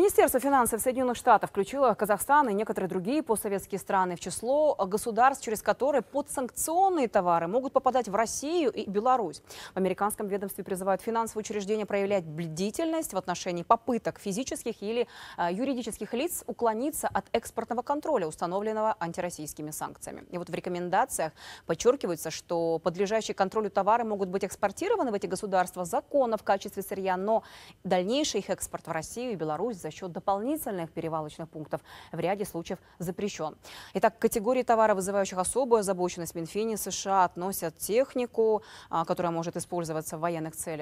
Министерство финансов Соединенных Штатов включило Казахстан и некоторые другие постсоветские страны в число государств, через которые подсанкционные товары могут попадать в Россию и Беларусь. В американском ведомстве призывают финансовые учреждения проявлять бдительность в отношении попыток физических или э, юридических лиц уклониться от экспортного контроля, установленного антироссийскими санкциями. И вот в рекомендациях подчеркивается, что подлежащие контролю товары могут быть экспортированы в эти государства законно в качестве сырья, но дальнейший их экспорт в Россию и Беларусь за счет дополнительных перевалочных пунктов в ряде случаев запрещен. Итак, к категории товаров, вызывающих особую озабоченность Минфини США, относят технику, а, которая может использоваться в военных целях,